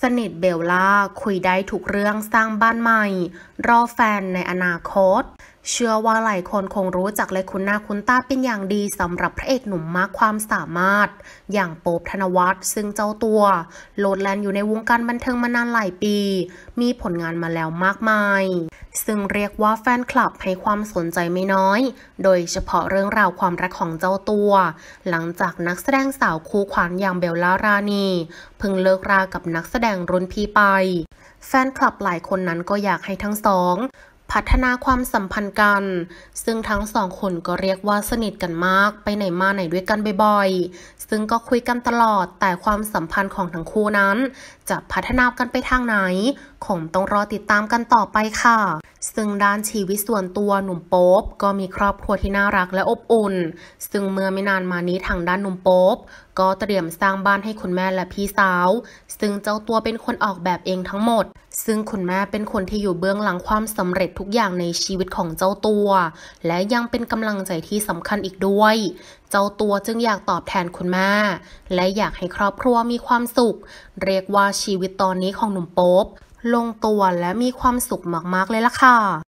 สนิทเบลล่า คุยได้ทุกเรื่องสร้างบ้านใหม่ รอแฟนในอนาคต เชื่อว่าหลายคนคงรู้จักและคุณหน้าคุณตาเป็นอย่างดีสำหรับพระเอกหนุ่มมากความสามารถ อย่างโป๊บธนวัฒน์ซึ่งเจ้าตัวโลดแลนอยู่ในวงการบันเทิงมานานหลายปี มีผลงานมาแล้วมากมายซึ่งเรียกว่าแฟนคลับให้ความสนใจไม่น้อย โดยเฉพาะเรื่องราวความรักของเจ้าตัว หลังจากนักแสดงสาวคู่ขวัญอย่างเบลล่ารานีเพิ่งเลิกรากับนักแสดงรุ่นพี่ไป แฟนคลับหลายคนนั้นก็อยากให้ทั้งสองพัฒนาความสัมพันธ์กัน ซึ่งทั้งสองคนก็เรียกว่าสนิทกันมากไปไหนมาไหนด้วยกันบ่อย ๆ ซึ่งก็คุยกันตลอดแต่ความสัมพันธ์ของทั้งคู่นั้น จะพัฒนากันไปทางไหนคงต้องรอติดตามกันต่อไปค่ะ ซึ่งด้านชีวิตส่วนตัวหนุ่มโป๊บก็มีครอบครัวที่น่ารักและอบอุ่น ซึ่งเมื่อไม่นานมานี้ทางด้านหนุ่มโป๊บก็เตรียมสร้างบ้านให้คุณแม่และพี่สาว ซึ่งเจ้าตัวเป็นคนออกแบบเองทั้งหมด ซึ่งคุณแม่เป็นคนที่อยู่เบื้องหลังความสำเร็จทุกอย่างในชีวิตของเจ้าตัว และยังเป็นกำลังใจที่สำคัญอีกด้วย เจ้าตัวจึงอยากตอบแทนคุณแม่และอยากให้ครอบครัวมีความสุข เรียกว่าชีวิตตอนนี้ของหนุ่มโป๊บ ลงตัวและมีความสุขมากๆเลยล่ะค่ะ